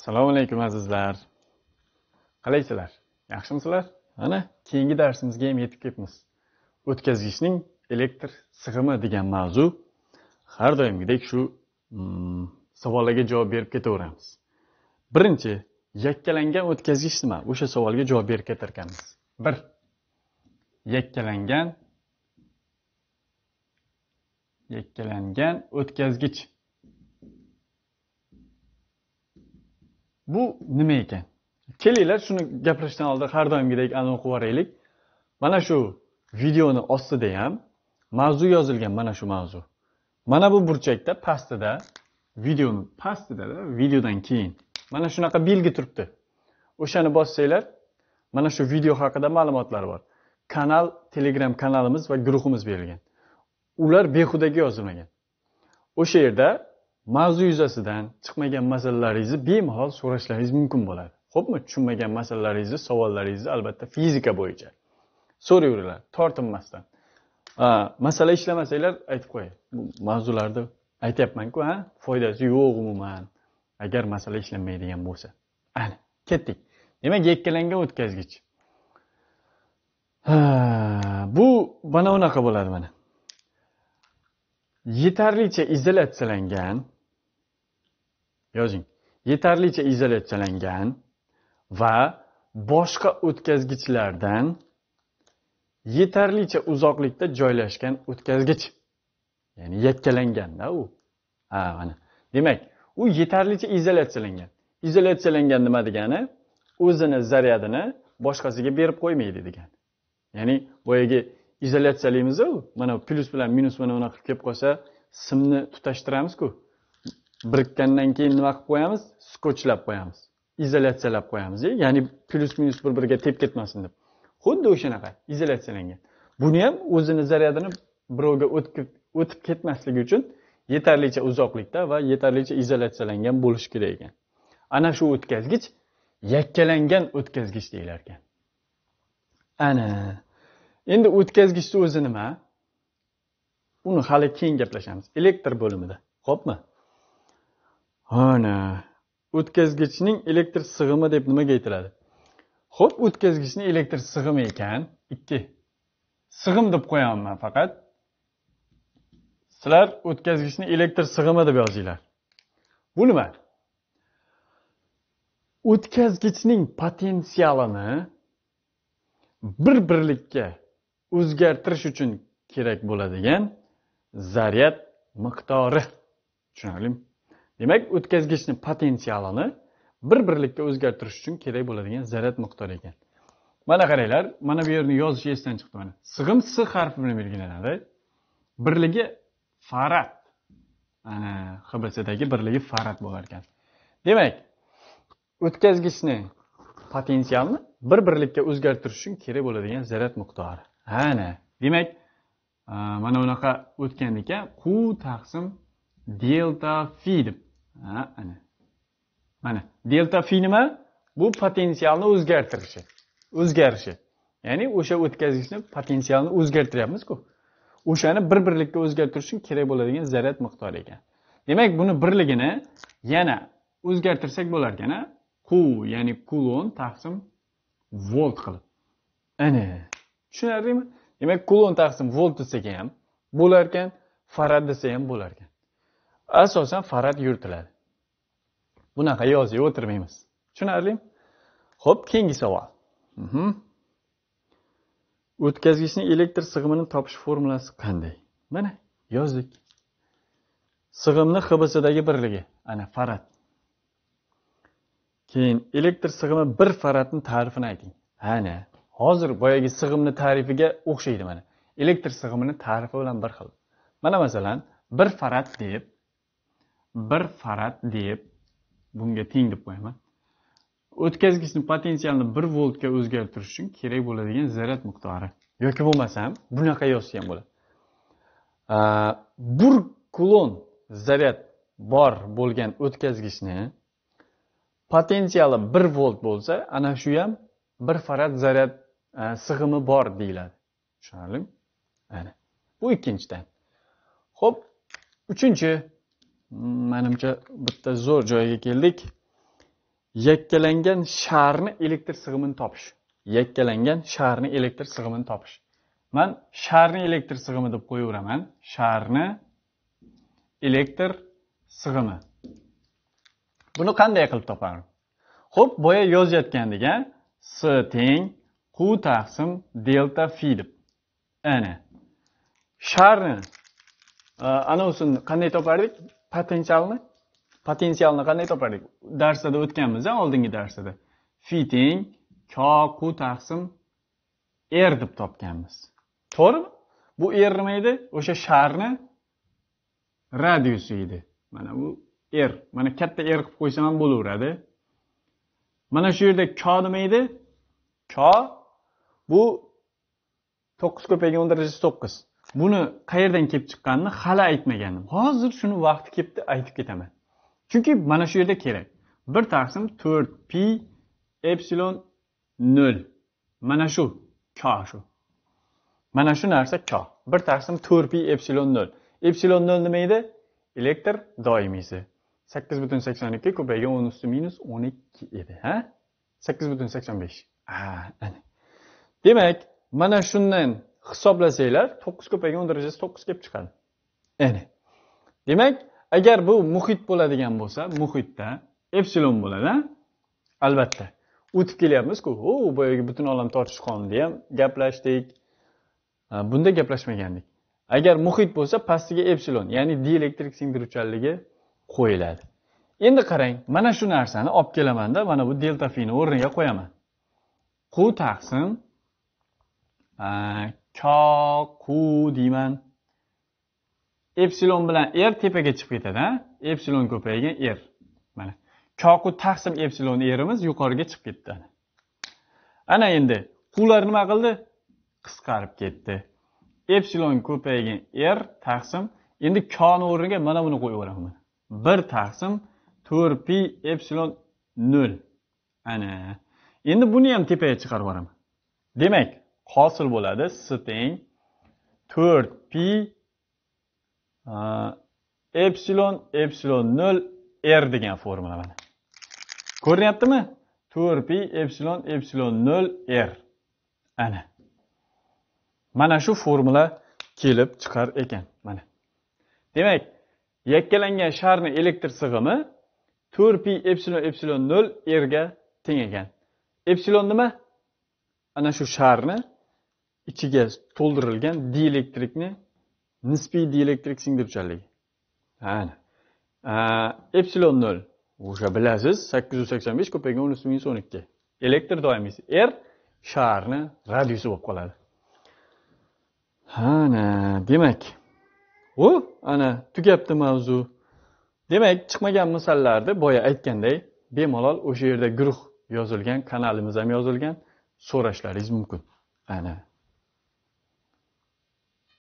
assalomu alaykum azizlar qalaysizlar yaxshimisizlar mana keyingi darsimizga ham yetib kelibmiz o'tkazgichning elektr sig'imi degan mavzu har doimgidek shu mm, savollarga javob berib ketaveramiz birinchi yakkalangan o'tkazgich nima o'sha savolga javob berib ketar ekanmiz bir yakkalangan yakkalangan o'tkazgich bu nima ekan kelinglar shuni gapirishdan oldin har doimgidek anov qilib yuboraylik mana shu videoni ostida ham mavzu yozilgan mana shu mavzu mana bu burchakda pastida videoni pastidada videodan keyin mana shunaqa belgi turibdi o'shani bossanglar mana shu video haqida ma'lumotlar bor kanal telegram kanalimiz va guruhimiz berilgan ular behudaga yozilmagan o'sha yerda mavzu yuzasidan chiqmagan masalalaringizni bemalol so'rashlaringiz mumkin bo'ladi xo'pmi tushunmagan masalalaringizni savollaringizni albatta fizika bo'yicha so'rayveringlar tortinmasdan masala ishlamasanglar aytib qo'ying mavzularni aytyapmanku a foydasi yo'q umuman agar masala ishlanmaydigan bo'lsa ana ketdik demak yakkalangan o'tkazgich bu mana unaqa bo'ladi mana yetarlicha izolyatsiyalangan yozing yetarlicha izolyatsiyalangan va boshqa o'tkazgichlardan yetarlicha uzoqlikda joylashgan o'tkazgich ya'ni yakkalanganda u ha mana demak u yetarlicha izolyatsiyalangan izolyatsiyalangan nima degani o'zini zaryadini boshqasiga berib qo'ymaydi degani ya'ni boyagi izolyatsiyalaymizu mana plyus bilan minus mana bunaqa qilib kelib qolsa simni tutashtiramizku birikkandan keyin nima qilib qo'yamiz skotchlab qo'yamiz izolyatsiyalab qo'yamiz ya'ni plyus minus bir biriga tepib ketmasin deb xuddi o'shanaqa izolyatsiyalangan buni ham o'zini zaryadini birovga o'tib ketmasligi uchun yetarlicha uzoqlikda va yetarlicha izolyatsiyalangan bo'lishi kerak ekan ana shu o'tkazgich yakkalangan o'tkazgich deyilar ekan ana endi o'tkazgichni o'zi nima uni hali keyin gaplashamiz elektr bo'limida xo'pmi ana o'tkazgichning elektr sig'imi deb nimaga aytiladi ho'p o'tkazgichni elektr sig'imi ekan ikki sig'im deb qo'yaman man faqat sizlar o'tkazgichni elektr sig'imi deb yozinglar bu nima o'tkazgichning potensialini bir birlikka o'zgartirish uchun kerak bo'ladigan zaryad miqdori tushunarlimi demak o'tkazgichni potensialini bir birlikka o'zgartirish uchun kerak bo'ladigan zaryad miqdori ekan mana qaranglar mana bu yerni yozish esdan chiqdi mana sig'im s harfi bilan belgilanadi birligi farad ana hbsdagi birligi farad bo'lar ekan demak o'tkazgichni potensialni bir birlikka o'zgartirish uchun kerak bo'ladigan zaryad miqdori ana demak e, mana unaqa o'tgan ekan q taqsim delta fi deb ha ana mana delta fi nima bu potensialni o'zgartirishi o'zgarishi ya'ni o'sha o'tkazgichni potensialni o'zgartiryapmizku o'shani bir birlikka o'zgartirish uchun kerak bo'ladigan zaryad miqdori ekan demak buni birligini yana o'zgartirsak bo'lar ekan qu ya'ni kulon taqsim volt qilib ana tushunarlimi demak kulon taqsim volt desak ham bo'lar ekan farad desa ham bo'lar ekan asosan farad yuritiladi bunaqa yozib o'tirmaymiz tushunarlimi ho'p keyingi savol mhm. o'tkazgichning elektr sig'imini topish formulasi qanday mana yozdik sig'imni hbsidagi birligi ana farad keyin elektr sig'imi bir faradni ta'rifini ayting ana hozir boyagi sig'imni ta'rifiga o'xshaydi mana elektr sig'imini ta'rifi bilan bir xil mana masalan bir farad deb bir farad deb bunga teng deb qo'yaman o'tkazgichni potensialni bir voltga o'zgartirish uchun kerak bo'ladigan zaryad miqdori yoki bo'lmasam bunaqa yozsa ham bo'ladi bir kulon zaryad bor bo'lgan o'tkazgichni potensiali bir volt bo'lsa ana shu ham bir farad zaryad sig'imi bor deyiladi tushunarlimi ana bu ikkinchidan ho'p uchinchi manimcha bitta zo'r joyga keldik yakkalangan sharni elektr sig'imini topish yakkalangan sharni elektr sig'imini topish man sharni elektr sig'imi deb qo'yaveraman sharni elektr sig'imi buni qanday qilib topardim ho'p boya yozayotgandik a s teng q taqsim delta fi deb ana sharni e, anavisini qanday topardik potensialni potensialni qanday topardik darsda o'tganmiz oldingi darsda fi teng ko qu taqsim r er deb topganmiz to'g'rimi bu r er nima edi o'sha sharni radiusi edi mana bu r er. mana katta r qilib qo'ysam ham bo'laveradi mana shu yerda ko nima edi ko bu to'qqiz ko'paygan o'n darajasi to'qqiz buni qayerdan kelib chiqqanini hali aytmaganim hozir shuni vaqti kelibdi aytib ketaman chunki mana shu yerda kerak bir taqsim to'rt pi epsilon nol mana shu ko shu mana shu narsa ko bir taqsim to'rt pi epsilon nol epsilon nol nima edi elektr doimiysi sakkiz butun sakson ikki ko'paygan o'n usti minus o'n ikki edi ha sakkiz butun sakson besh demak mana shundan hisoblasanglar to'qqiz ko'paygan o'n darajasi to'qqiz kelib chiqadi ya'ni demak agar bu muhit bo'ladigan bo'lsa muhitda epsilon bo'ladi albatta o'tib kelyapmizku u boyagi butun olam tortish qonunida ham gaplashdik bunda gaplashmagandik agar muhit bo'lsa pastiga epsilon ya'ni dielektrik singdiruvchanligi qo'yiladi endi qarang mana shu narsani olib kelamanda mana bu delta fini o'rniga qo'yaman q taqsim choqu deyman epsilon bilan r tepaga chiqib ketadi epsilon ko'paygan r mana choqu taqsim epsilon rimiz yuqoriga chiqib ketdi ana endi qular nima qildi qisqarib ketdi epsilon ko'paygan r taqsim endi koni o'rniga mana buni yuboraman bir taqsim to'rt pi epsilon nol ana endi buni ham tepaga chiqarib yuboraman demak hosil bo'ladi s teng to'rt pi epsilon epsilon nol r degan formula mana ko'rinyaptimi to'rt pi epsilon epsilon nol r ana mana shu formula kelib chiqar ekan mana demak yakkalangan sharni elektr sig'imi to'rt pi epsilon epsilon nol rga teng ekan epsilon nima ana shu sharni ichiga to'ldirilgan dielektrikni nisbiy dielektrik singdiruvchanligi ana epsilon nol o'sha bilasiz sakkiz yuz sakson besh ko'paygan o'n uch minus o'n ikki elektr doimiy r sharni radiusi bo'lib qoladi ana demak u ana tugabdi mavzu demak chiqmagan misollarda boya aytganday bemalol o'sha yerda guruh yozilgan kanalimiz ham yozilgan so'rashlaringiz mumkin ana